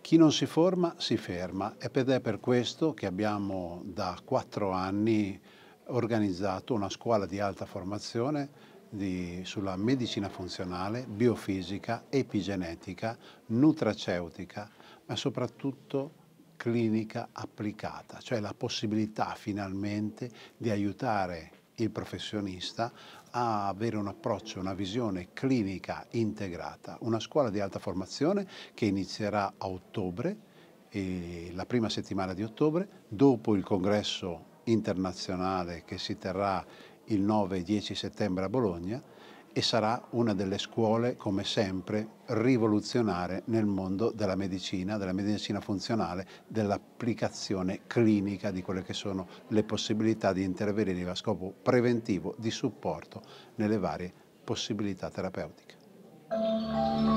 Chi non si forma si ferma ed è per questo che abbiamo da quattro anni organizzato una scuola di alta formazione di, sulla medicina funzionale, biofisica, epigenetica, nutraceutica, ma soprattutto clinica applicata, cioè la possibilità finalmente di aiutare il professionista a avere un approccio, una visione clinica integrata. Una scuola di alta formazione che inizierà a ottobre, la prima settimana di ottobre, dopo il congresso internazionale che si terrà il 9 e 10 settembre a Bologna e sarà una delle scuole, come sempre, rivoluzionare nel mondo della medicina, della medicina funzionale, dell'applicazione clinica di quelle che sono le possibilità di intervenire a scopo preventivo di supporto nelle varie possibilità terapeutiche.